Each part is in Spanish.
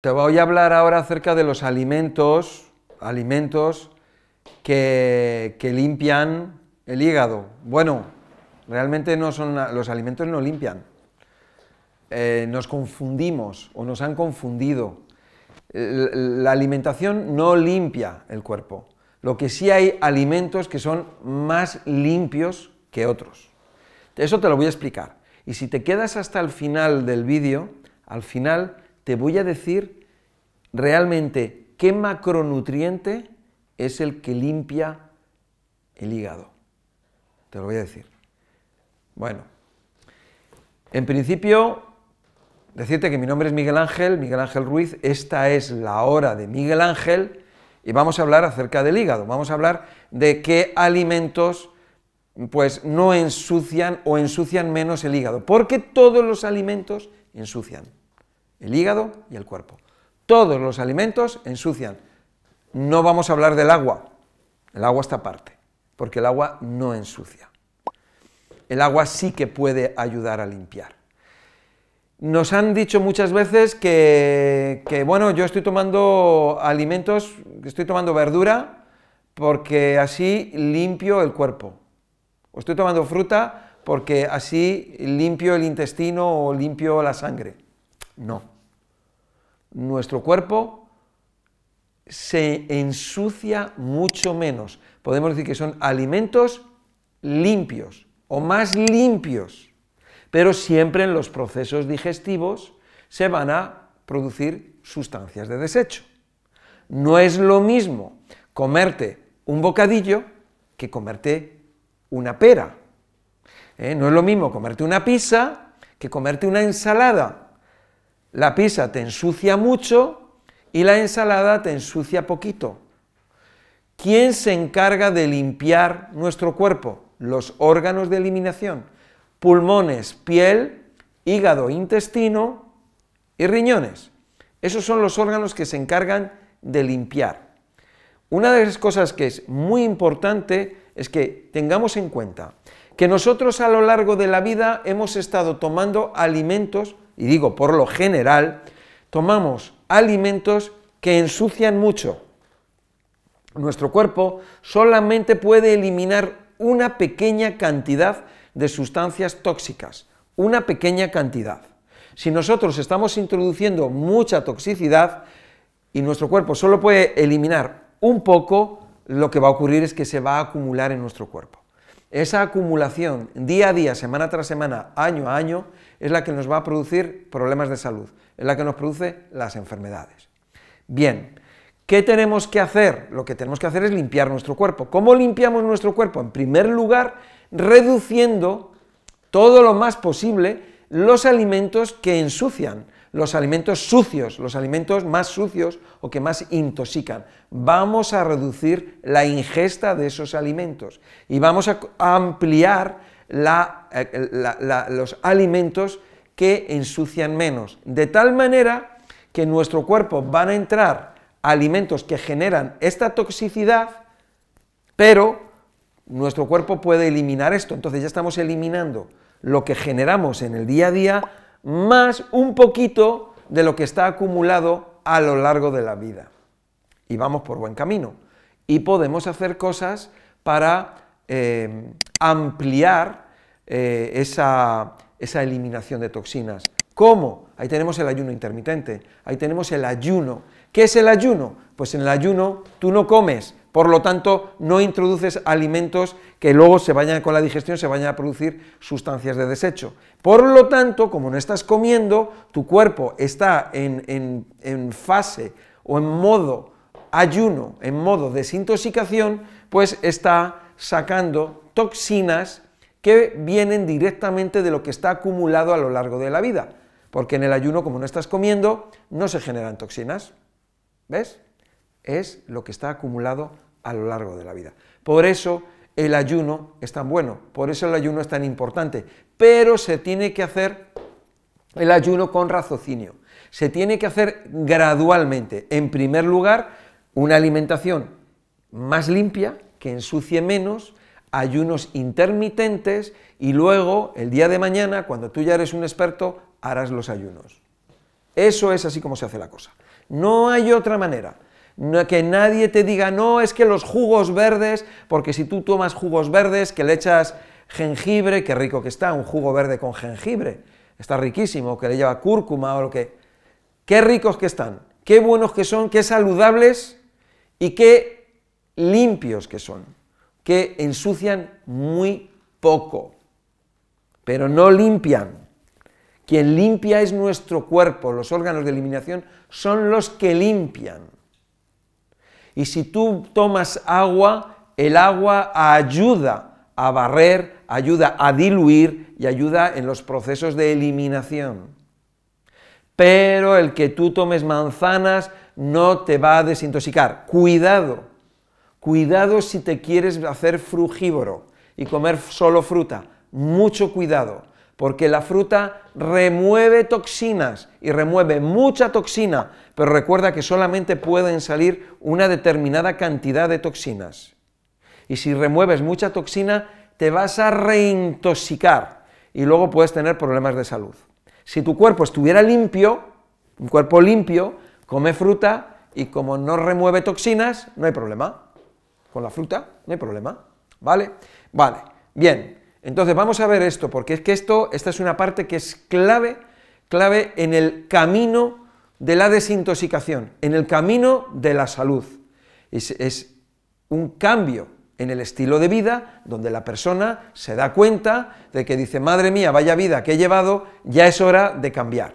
Te voy a hablar ahora acerca de los alimentos, alimentos que, limpian el hígado. Bueno, realmente no son, los alimentos no limpian. Eh, nos confundimos o nos han confundido. La alimentación no limpia el cuerpo. Lo que sí hay alimentos que son más limpios que otros. Eso te lo voy a explicar. Y si te quedas hasta el final del vídeo, al final te voy a decir realmente qué macronutriente es el que limpia el hígado. Te lo voy a decir. Bueno, en principio, decirte que mi nombre es Miguel Ángel, Miguel Ángel Ruiz, esta es la hora de Miguel Ángel y vamos a hablar acerca del hígado, vamos a hablar de qué alimentos pues no ensucian o ensucian menos el hígado, porque todos los alimentos ensucian el hígado y el cuerpo. Todos los alimentos ensucian. No vamos a hablar del agua. El agua está aparte, porque el agua no ensucia. El agua sí que puede ayudar a limpiar. Nos han dicho muchas veces que, bueno, yo estoy tomando alimentos, estoy tomando verdura, porque así limpio el cuerpo. O estoy tomando fruta porque así limpio el intestino o limpio la sangre. No nuestro cuerpo se ensucia mucho menos. Podemos decir que son alimentos limpios o más limpios, pero siempre en los procesos digestivos se van a producir sustancias de desecho. No es lo mismo comerte un bocadillo que comerte una pera. ¿eh? No es lo mismo comerte una pizza que comerte una ensalada. La pizza te ensucia mucho y la ensalada te ensucia poquito. ¿Quién se encarga de limpiar nuestro cuerpo? Los órganos de eliminación, pulmones, piel, hígado, intestino y riñones. Esos son los órganos que se encargan de limpiar. Una de las cosas que es muy importante es que tengamos en cuenta que nosotros a lo largo de la vida hemos estado tomando alimentos y digo por lo general, tomamos alimentos que ensucian mucho. Nuestro cuerpo solamente puede eliminar una pequeña cantidad de sustancias tóxicas, una pequeña cantidad. Si nosotros estamos introduciendo mucha toxicidad y nuestro cuerpo solo puede eliminar un poco, lo que va a ocurrir es que se va a acumular en nuestro cuerpo. Esa acumulación día a día, semana tras semana, año a año, es la que nos va a producir problemas de salud, es la que nos produce las enfermedades. Bien, ¿qué tenemos que hacer? Lo que tenemos que hacer es limpiar nuestro cuerpo. ¿Cómo limpiamos nuestro cuerpo? En primer lugar, reduciendo todo lo más posible los alimentos que ensucian, los alimentos sucios, los alimentos más sucios o que más intoxican. Vamos a reducir la ingesta de esos alimentos y vamos a ampliar eh, los alimentos que ensucian menos. De tal manera que en nuestro cuerpo van a entrar alimentos que generan esta toxicidad, pero nuestro cuerpo puede eliminar esto. Entonces ya estamos eliminando lo que generamos en el día a día más un poquito de lo que está acumulado a lo largo de la vida. Y vamos por buen camino. Y podemos hacer cosas para eh, ampliar eh, esa, eliminación de toxinas. ¿Cómo? Ahí tenemos el ayuno intermitente, ahí tenemos el ayuno. ¿Qué es el ayuno? Pues en el ayuno tú no comes, por lo tanto no introduces alimentos que luego se vayan con la digestión, se vayan a producir sustancias de desecho. Por lo tanto, como no estás comiendo, tu cuerpo está en, en fase o en modo ayuno, en modo desintoxicación, pues está sacando toxinas que vienen directamente de lo que está acumulado a lo largo de la vida. Porque en el ayuno, como no estás comiendo, no se generan toxinas. ¿Ves? Es lo que está acumulado a lo largo de la vida. Por eso el ayuno es tan bueno, por eso el ayuno es tan importante. Pero se tiene que hacer el ayuno con raciocinio. Se tiene que hacer gradualmente. En primer lugar, una alimentación más limpia, que ensucie menos, ayunos intermitentes y luego, el día de mañana, cuando tú ya eres un experto, harás los ayunos. Eso es así como se hace la cosa. No hay otra manera. que nadie te diga, no, es que los jugos verdes, porque si tú tomas jugos verdes, que le echas jengibre, qué rico que está, un jugo verde con jengibre, está riquísimo, que le lleva cúrcuma o lo que... Qué ricos que están, qué buenos que son, qué saludables y qué limpios que son que ensucian muy poco, pero no limpian. Quien limpia es nuestro cuerpo, los órganos de eliminación son los que limpian. Y si tú tomas agua, el agua ayuda a barrer, ayuda a diluir y ayuda en los procesos de eliminación. Pero el que tú tomes manzanas no te va a desintoxicar. Cuidado, Cuidado si te quieres hacer frugívoro y comer solo fruta. Mucho cuidado, porque la fruta remueve toxinas y remueve mucha toxina, pero recuerda que solamente pueden salir una determinada cantidad de toxinas. Y si remueves mucha toxina, te vas a reintoxicar y luego puedes tener problemas de salud. Si tu cuerpo estuviera limpio, un cuerpo limpio, come fruta y como no remueve toxinas, no hay problema con la fruta, no hay problema, ¿vale? Vale, bien, entonces vamos a ver esto, porque es que esto, esta es una parte que es clave, clave en el camino de la desintoxicación, en el camino de la salud. Es, es un cambio en el estilo de vida donde la persona se da cuenta de que dice, madre mía, vaya vida que he llevado, ya es hora de cambiar.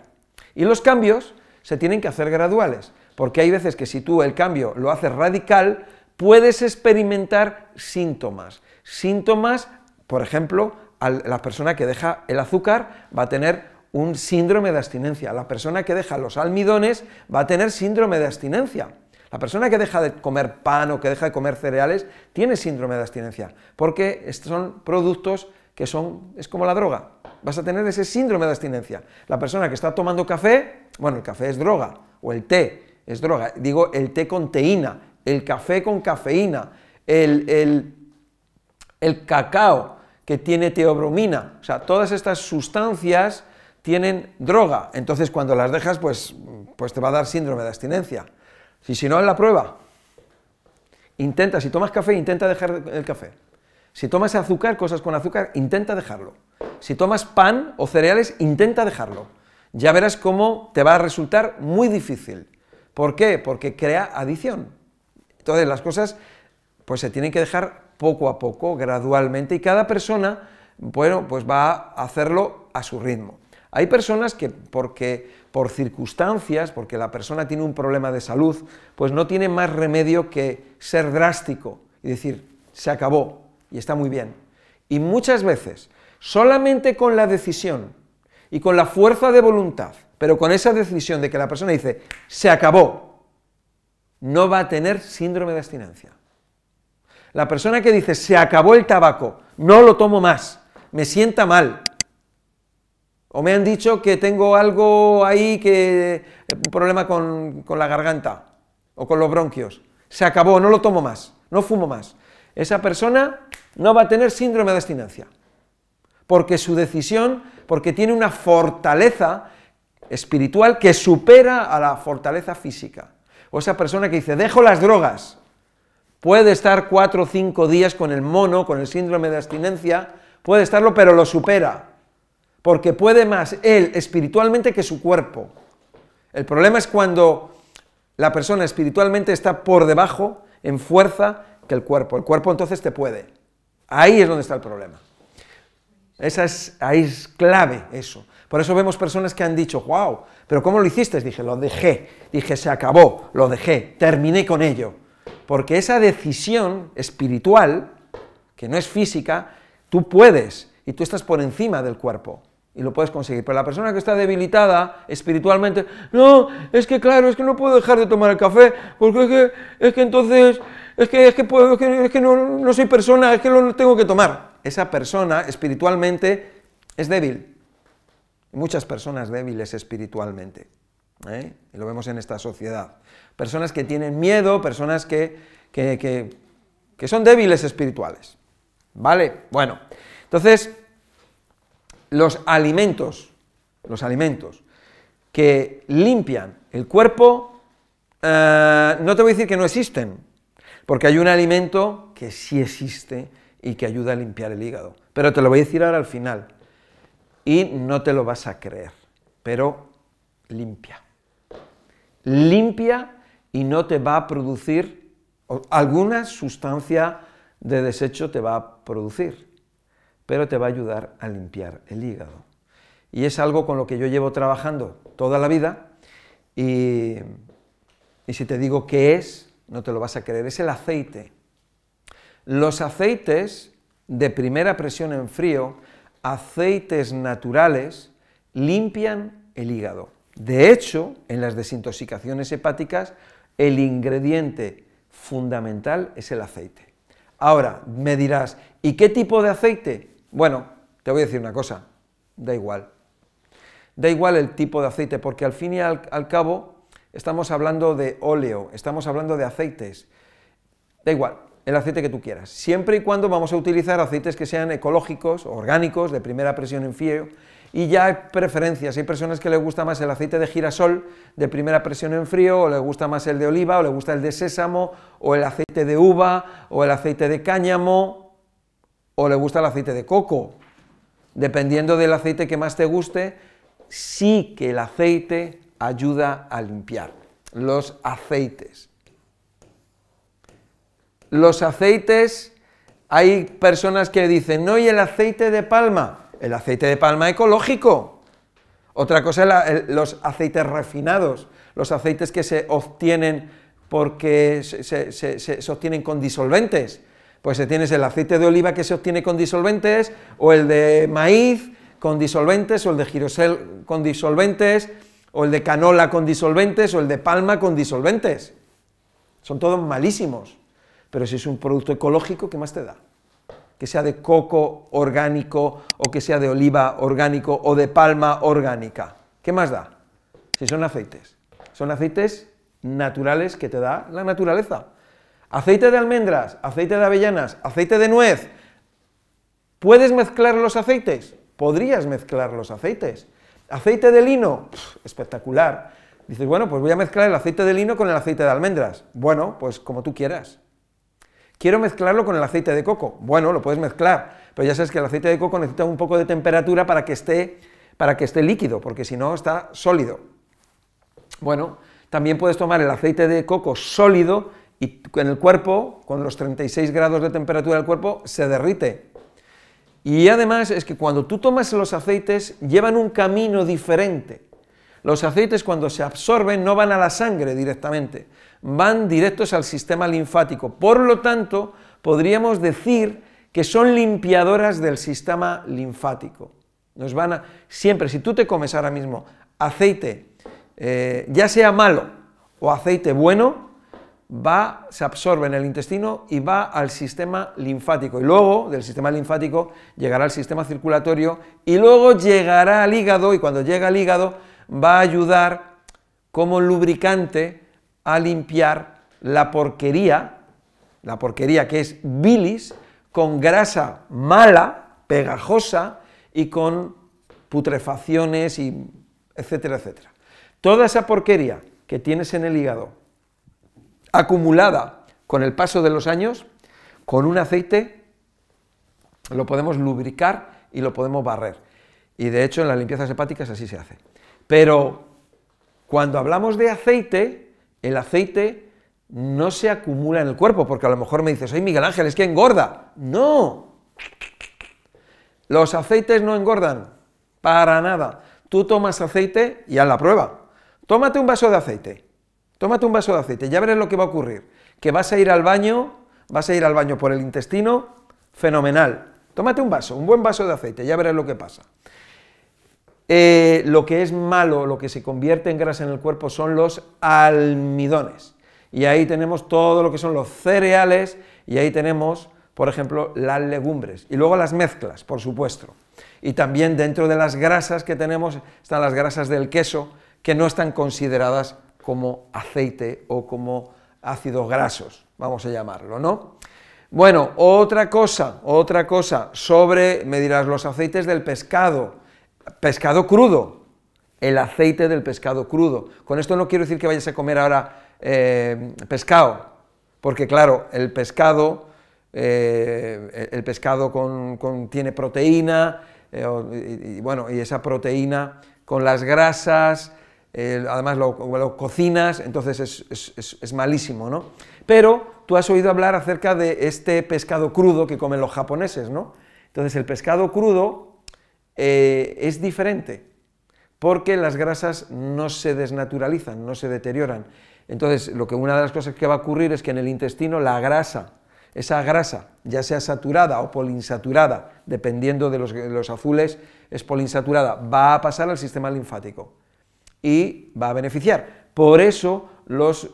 Y los cambios se tienen que hacer graduales, porque hay veces que si tú el cambio lo haces radical, puedes experimentar síntomas. Síntomas, por ejemplo, la persona que deja el azúcar va a tener un síndrome de abstinencia. La persona que deja los almidones va a tener síndrome de abstinencia. La persona que deja de comer pan o que deja de comer cereales tiene síndrome de abstinencia, porque son productos que son, es como la droga, vas a tener ese síndrome de abstinencia. La persona que está tomando café, bueno, el café es droga, o el té es droga, digo el té con teína, el café con cafeína, el, cacao que tiene teobromina. O sea, todas estas sustancias tienen droga. Entonces, cuando las dejas, pues, pues te va a dar síndrome de abstinencia. Si, si no, es la prueba. Intenta, si tomas café, intenta dejar el café. Si tomas azúcar, cosas con azúcar, intenta dejarlo. Si tomas pan o cereales, intenta dejarlo. Ya verás cómo te va a resultar muy difícil. ¿Por qué? Porque crea adicción. Entonces las cosas pues se tienen que dejar poco a poco, gradualmente, y cada persona, bueno, pues va a hacerlo a su ritmo. Hay personas que porque por circunstancias, porque la persona tiene un problema de salud, pues no tiene más remedio que ser drástico y decir, se acabó y está muy bien. Y muchas veces, solamente con la decisión y con la fuerza de voluntad, pero con esa decisión de que la persona dice, se acabó, no va a tener síndrome de abstinencia. La persona que dice, se acabó el tabaco, no lo tomo más, me sienta mal, o me han dicho que tengo algo ahí que. un eh, problema con, con, la garganta o con los bronquios. Se acabó, no lo tomo más, no fumo más. Esa persona no va a tener síndrome de abstinencia. Porque su decisión, porque tiene una fortaleza espiritual que supera a la fortaleza física. O esa persona que dice, dejo las drogas, puede estar cuatro o cinco días con el mono, con el síndrome de abstinencia, puede estarlo, pero lo supera, porque puede más él espiritualmente que su cuerpo. El problema es cuando la persona espiritualmente está por debajo en fuerza que el cuerpo. El cuerpo entonces te puede. Ahí es donde está el problema. Esa ahí es clave eso. Por eso vemos personas que han dicho, wow, pero ¿cómo lo hiciste? Dije, lo dejé, dije, se acabó, lo dejé, terminé con ello. Porque esa decisión espiritual, que no es física, tú puedes y tú estás por encima del cuerpo y lo puedes conseguir. Pero la persona que está debilitada espiritualmente, no, es que claro, es que no puedo dejar de tomar el café, porque es que, entonces, es que, es que, no soy persona, es que lo tengo que tomar. Esa persona espiritualmente es débil, muchas personas débiles espiritualmente. ¿eh? Y lo vemos en esta sociedad. Personas que tienen miedo, personas que, que, son débiles espirituales. ¿Vale? Bueno, entonces, los alimentos, los alimentos que limpian el cuerpo, eh, no te voy a decir que no existen, porque hay un alimento que sí existe y que ayuda a limpiar el hígado. Pero te lo voy a decir ahora al final y no te lo vas a creer, pero limpia. Limpia y no te va a producir alguna sustancia de desecho te va a producir, pero te va a ayudar a limpiar el hígado. Y es algo con lo que yo llevo trabajando toda la vida y, si te digo qué es, no te lo vas a creer, es el aceite. Los aceites de primera presión en frío aceites naturales limpian el hígado. De hecho, en las desintoxicaciones hepáticas, el ingrediente fundamental es el aceite. Ahora, me dirás, ¿y qué tipo de aceite? Bueno, te voy a decir una cosa, da igual. Da igual el tipo de aceite, porque al fin y al, cabo estamos hablando de óleo, estamos hablando de aceites. Da igual, el aceite que tú quieras, siempre y cuando vamos a utilizar aceites que sean ecológicos, orgánicos, de primera presión en frío, y ya hay preferencias, hay personas que les gusta más el aceite de girasol de primera presión en frío, o les gusta más el de oliva, o les gusta el de sésamo, o el aceite de uva, o el aceite de cáñamo, o le gusta el aceite de coco. Dependiendo del aceite que más te guste, sí que el aceite ayuda a limpiar los aceites. Los aceites, hay personas que dicen, no, y el aceite de palma, el aceite de palma ecológico. Otra cosa es los aceites refinados, los aceites que se obtienen porque se, se obtienen con disolventes. Pues tienes el aceite de oliva que se obtiene con disolventes, o el de maíz con disolventes, o el de girosel con disolventes, o el de canola con disolventes, o el de palma con disolventes. Son todos malísimos. Pero si es un producto ecológico, ¿qué más te da? Que sea de coco orgánico o que sea de oliva orgánico o de palma orgánica. ¿Qué más da? Si son aceites. Son aceites naturales que te da la naturaleza. Aceite de almendras, aceite de avellanas, aceite de nuez. ¿Puedes mezclar los aceites? Podrías mezclar los aceites. Aceite de lino, espectacular. Dices, bueno, pues voy a mezclar el aceite de lino con el aceite de almendras. Bueno, pues como tú quieras. Quiero mezclarlo con el aceite de coco. Bueno, lo puedes mezclar, pero ya sabes que el aceite de coco necesita un poco de temperatura para que esté, para que esté líquido, porque si no está sólido. Bueno, también puedes tomar el aceite de coco sólido y en el cuerpo, con los 36 grados de temperatura del cuerpo, se derrite. Y además es que cuando tú tomas los aceites, llevan un camino diferente. Los aceites cuando se absorben no van a la sangre directamente, van directos al sistema linfático. Por lo tanto, podríamos decir que son limpiadoras del sistema linfático. Nos van a, siempre, si tú te comes ahora mismo aceite, eh, ya sea malo o aceite bueno, va, se absorbe en el intestino y va al sistema linfático. Y luego, del sistema linfático, llegará al sistema circulatorio y luego llegará al hígado y cuando llega al hígado va a ayudar como lubricante a limpiar la porquería, la porquería que es bilis, con grasa mala, pegajosa y con putrefacciones y etcétera, etcétera. Toda esa porquería que tienes en el hígado, acumulada con el paso de los años, con un aceite lo podemos lubricar y lo podemos barrer. Y de hecho en las limpiezas hepáticas así se hace. Pero cuando hablamos de aceite, el aceite no se acumula en el cuerpo, porque a lo mejor me dices, ay Miguel Ángel, es que engorda. No. Los aceites no engordan, para nada. Tú tomas aceite y haz la prueba. Tómate un vaso de aceite, tómate un vaso de aceite, ya verás lo que va a ocurrir. Que vas a ir al baño, vas a ir al baño por el intestino, fenomenal. Tómate un vaso, un buen vaso de aceite, ya verás lo que pasa. Eh, lo que es malo, lo que se convierte en grasa en el cuerpo son los almidones. Y ahí tenemos todo lo que son los cereales y ahí tenemos, por ejemplo, las legumbres. Y luego las mezclas, por supuesto. Y también dentro de las grasas que tenemos están las grasas del queso, que no están consideradas como aceite o como ácidos grasos, vamos a llamarlo, ¿no? Bueno, otra cosa, otra cosa sobre, me dirás, los aceites del pescado pescado crudo, el aceite del pescado crudo. Con esto no quiero decir que vayas a comer ahora eh, pescado, porque claro, el pescado, eh, el pescado con, tiene proteína, eh, y, bueno, y esa proteína con las grasas, además lo, cocinas, entonces es, es, malísimo, ¿no? Pero tú has oído hablar acerca de este pescado crudo que comen los japoneses, ¿no? Entonces el pescado crudo eh, es diferente, porque las grasas no se desnaturalizan, no se deterioran. Entonces, lo que una de las cosas que va a ocurrir es que en el intestino la grasa, esa grasa, ya sea saturada o polinsaturada, dependiendo de los, azules, es polinsaturada, va a pasar al sistema linfático y va a beneficiar. Por eso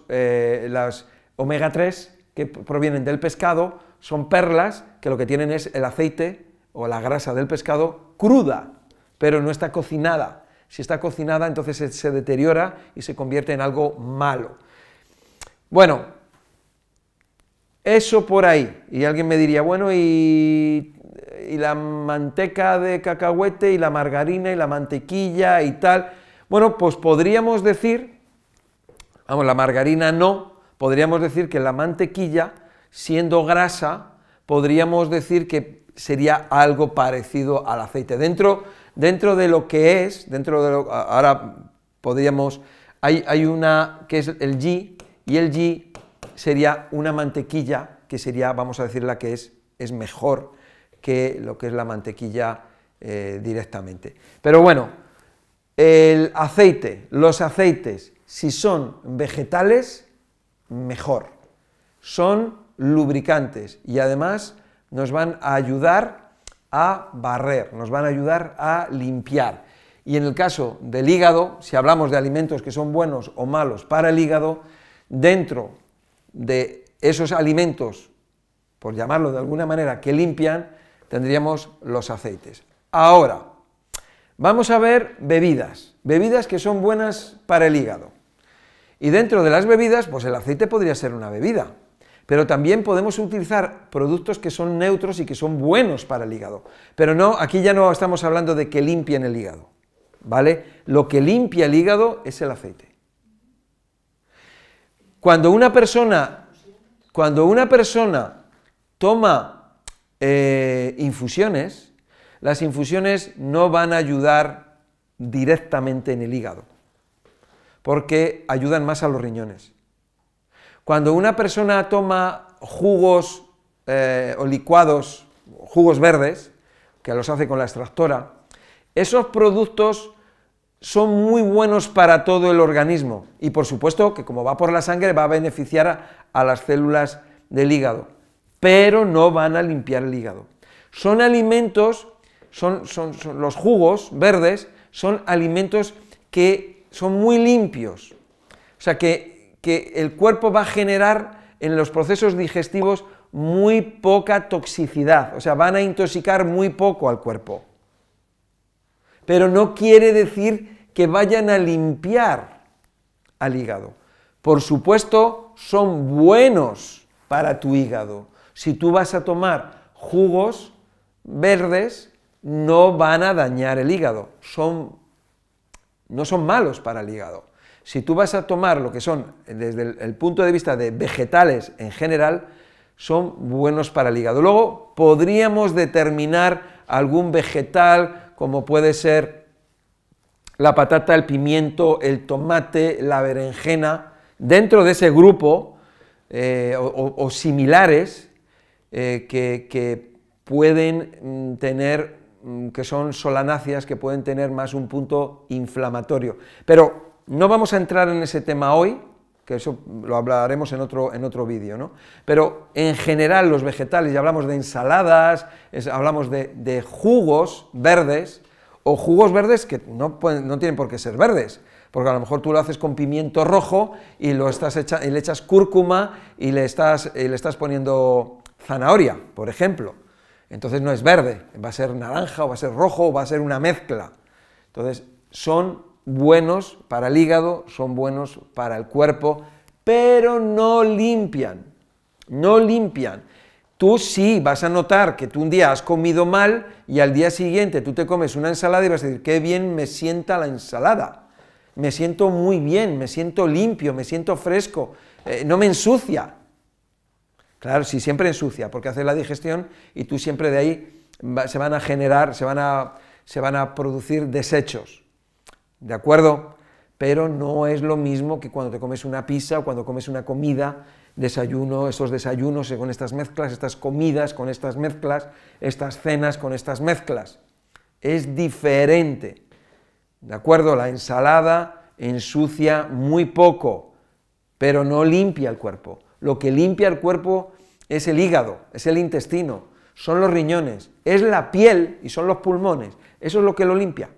eh, las omega 3 que provienen del pescado son perlas que lo que tienen es el aceite o la grasa del pescado cruda, pero no está cocinada. Si está cocinada, entonces se, deteriora y se convierte en algo malo. Bueno, eso por ahí. Y alguien me diría, bueno, y, y la manteca de cacahuete y la margarina y la mantequilla y tal. Bueno, pues podríamos decir, vamos, la margarina no, podríamos decir que la mantequilla, siendo grasa, podríamos decir que sería algo parecido al aceite. Dentro, de lo que es, dentro de lo, ahora podríamos, hay, una que es el g y el g sería una mantequilla, que sería, vamos a decir, la que es, es mejor que lo que es la mantequilla eh, directamente. Pero bueno, el aceite, los aceites, si son vegetales, mejor. Son lubricantes y además nos van a ayudar a barrer, nos van a ayudar a limpiar. Y en el caso del hígado, si hablamos de alimentos que son buenos o malos para el hígado, dentro de esos alimentos, por llamarlo de alguna manera, que limpian, tendríamos los aceites. Ahora, vamos a ver bebidas, bebidas que son buenas para el hígado. Y dentro de las bebidas, pues el aceite podría ser una bebida, pero también podemos utilizar productos que son neutros y que son buenos para el hígado. Pero no, aquí ya no estamos hablando de que limpien el hígado, ¿vale? Lo que limpia el hígado es el aceite. Cuando una persona, cuando una persona toma eh, infusiones, las infusiones no van a ayudar directamente en el hígado, porque ayudan más a los riñones. Cuando una persona toma jugos eh, o licuados, jugos verdes, que los hace con la extractora, esos productos son muy buenos para todo el organismo y por supuesto que como va por la sangre va a beneficiar a, las células del hígado, pero no van a limpiar el hígado. Son alimentos, los jugos verdes, son alimentos que son muy limpios. O sea que que el cuerpo va a generar en los procesos digestivos muy poca toxicidad, o sea, van a intoxicar muy poco al cuerpo. Pero no quiere decir que vayan a limpiar al hígado. Por supuesto, son buenos para tu hígado. Si tú vas a tomar jugos verdes, no van a dañar el hígado, son, no son malos para el hígado. Si tú vas a tomar lo que son, eh, desde el, punto de vista de vegetales en general, son buenos para el hígado. Luego podríamos determinar algún vegetal, como puede ser la patata, el pimiento, el tomate, la berenjena, dentro de ese grupo eh, o, similares eh, que, pueden mm, tener, mm, que son solanáceas, que pueden tener más un punto inflamatorio. Pero no vamos a entrar en ese tema hoy, que eso lo hablaremos en otro, en otro vídeo, ¿no? Pero en general los vegetales, ya hablamos de ensaladas, hablamos de, jugos verdes, o jugos verdes que no, tienen por qué ser verdes, porque a lo mejor tú lo haces con pimiento rojo y, lo estás le echas cúrcuma y le estás, y le estás poniendo zanahoria, por ejemplo. Entonces no es verde, va a ser naranja, o va a ser rojo, o va a ser una mezcla. Entonces son buenos para el hígado, son buenos para el cuerpo, pero no limpian, no limpian. Tú sí vas a notar que tú un día has comido mal y al día siguiente tú te comes una ensalada y vas a decir, qué bien me sienta la ensalada, me siento muy bien, me siento limpio, me siento fresco, eh, no me ensucia. Claro, sí, siempre ensucia, porque hace la digestión y tú siempre de ahí se van a generar, se van a producir desechos. ¿de acuerdo? Pero no es lo mismo que cuando te comes una pizza o cuando comes una comida, desayuno, esos desayunos con estas mezclas, estas comidas con estas mezclas, estas cenas con estas mezclas. Es diferente. ¿De acuerdo? La ensalada ensucia muy poco, pero no limpia el cuerpo. Lo que limpia el cuerpo es el hígado, es el intestino, son los riñones, es la piel y son los pulmones. Eso es lo que lo limpia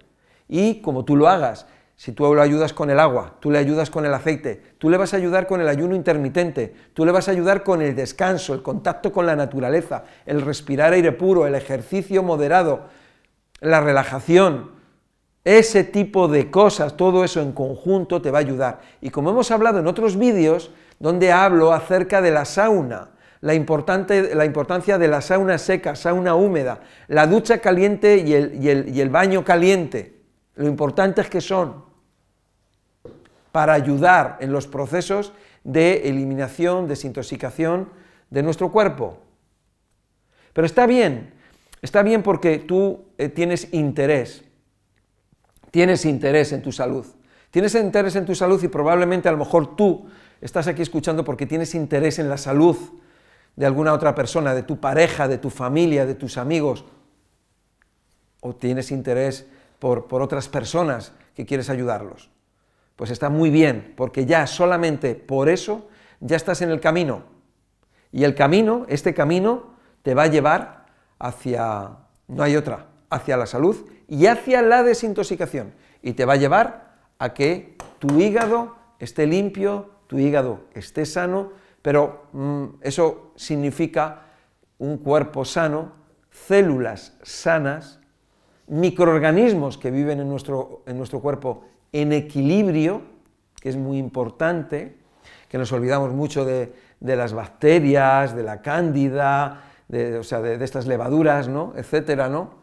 y como tú lo hagas. Si tú lo ayudas con el agua, tú le ayudas con el aceite, tú le vas a ayudar con el ayuno intermitente, tú le vas a ayudar con el descanso, el contacto con la naturaleza, el respirar aire puro, el ejercicio moderado, la relajación, ese tipo de cosas, todo eso en conjunto te va a ayudar. Y como hemos hablado en otros vídeos, donde hablo acerca de la sauna, la, importante, la importancia de la sauna seca, sauna húmeda, la ducha caliente y el baño caliente lo es que son para ayudar en los procesos de eliminación, desintoxicación de nuestro cuerpo. Pero está bien, está bien porque tú eh, tienes interés, tienes interés en tu salud, tienes interés en tu salud y probablemente a lo mejor tú estás aquí escuchando porque tienes interés en la salud de alguna otra persona, de tu pareja, de tu familia, de tus amigos, o tienes interés por, otras personas que quieres ayudarlos. Pues está muy bien, porque ya solamente por eso ya estás en el camino. Y el camino, este camino, te va a llevar hacia, no hay otra, hacia la salud y hacia la desintoxicación. Y te va a llevar a que tu hígado esté limpio, tu hígado esté sano, pero mm, eso significa un cuerpo sano, células sanas, microorganismos que viven en nuestro, en nuestro cuerpo en equilibrio, que es muy importante, que nos olvidamos mucho de, de las bacterias, de la cándida, de, o sea, de, estas levaduras, ¿no? etcétera, ¿no?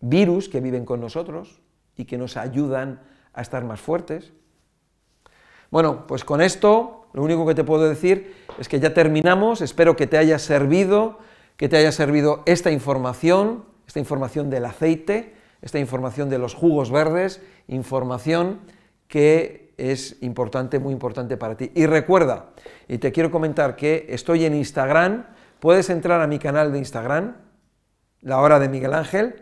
virus que viven con nosotros y que nos ayudan a estar más fuertes. Bueno, pues con esto lo único que te puedo decir es que ya terminamos, espero que te haya servido, que te haya servido esta información esta información del aceite, esta información de los jugos verdes, información que es importante, muy importante para ti. Y recuerda, y te quiero comentar que estoy en Instagram, puedes entrar a mi canal de Instagram, La Hora de Miguel Ángel,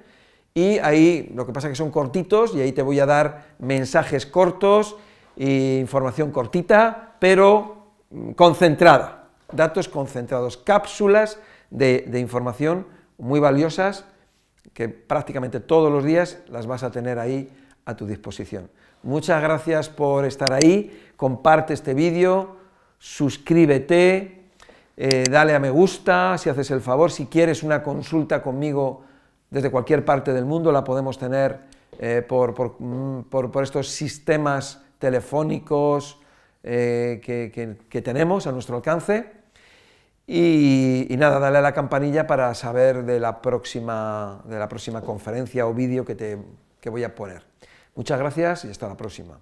y ahí lo que pasa es que son cortitos y ahí te voy a dar mensajes cortos e información cortita, pero mm, concentrada, datos concentrados, cápsulas de, de información muy valiosas que prácticamente todos los días las vas a tener ahí a tu disposición. Muchas gracias por estar ahí, comparte este vídeo, suscríbete, eh, dale a me gusta si haces el favor, si quieres una consulta conmigo desde cualquier parte del mundo la podemos tener eh, mm, por, estos sistemas telefónicos eh, que tenemos a nuestro alcance. Y, nada, dale a la campanilla para saber de la próxima, conferencia o vídeo que, te, que voy a poner. Muchas gracias y hasta la próxima.